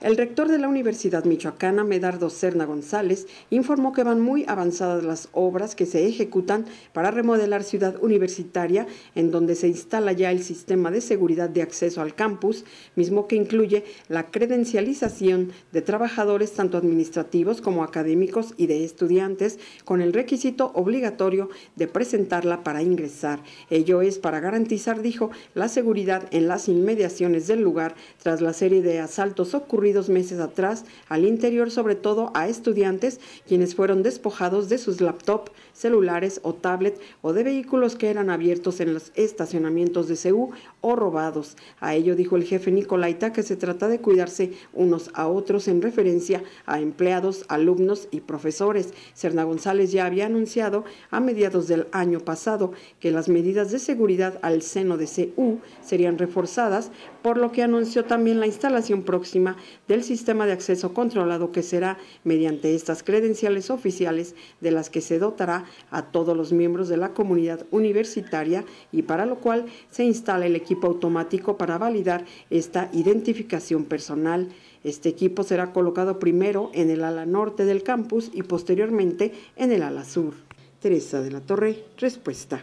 El rector de la Universidad Michoacana, Medardo Cerna González, informó que van muy avanzadas las obras que se ejecutan para remodelar Ciudad Universitaria, en donde se instala ya el sistema de seguridad de acceso al campus, mismo que incluye la credencialización de trabajadores tanto administrativos como académicos y de estudiantes, con el requisito obligatorio de presentarla para ingresar. Ello es para garantizar, dijo, la seguridad en las inmediaciones del lugar tras la serie de asaltos ocurridos meses atrás al interior, sobre todo a estudiantes quienes fueron despojados de sus laptop, celulares o tablet o de vehículos que eran abiertos en los estacionamientos de CEU o robados. A ello dijo el jefe Nicolaita que se trata de cuidarse unos a otros en referencia a empleados, alumnos y profesores. Serna González ya había anunciado a mediados del año pasado que las medidas de seguridad al seno de CU serían reforzadas, por lo que anunció también la instalación próxima del sistema de acceso controlado que será mediante estas credenciales oficiales de las que se dotará a todos los miembros de la comunidad universitaria y para lo cual se instala el equipo automático para validar esta identificación personal. Este equipo será colocado primero en el ala norte del campus y posteriormente en el ala sur. Teresa de la Torre, respuesta.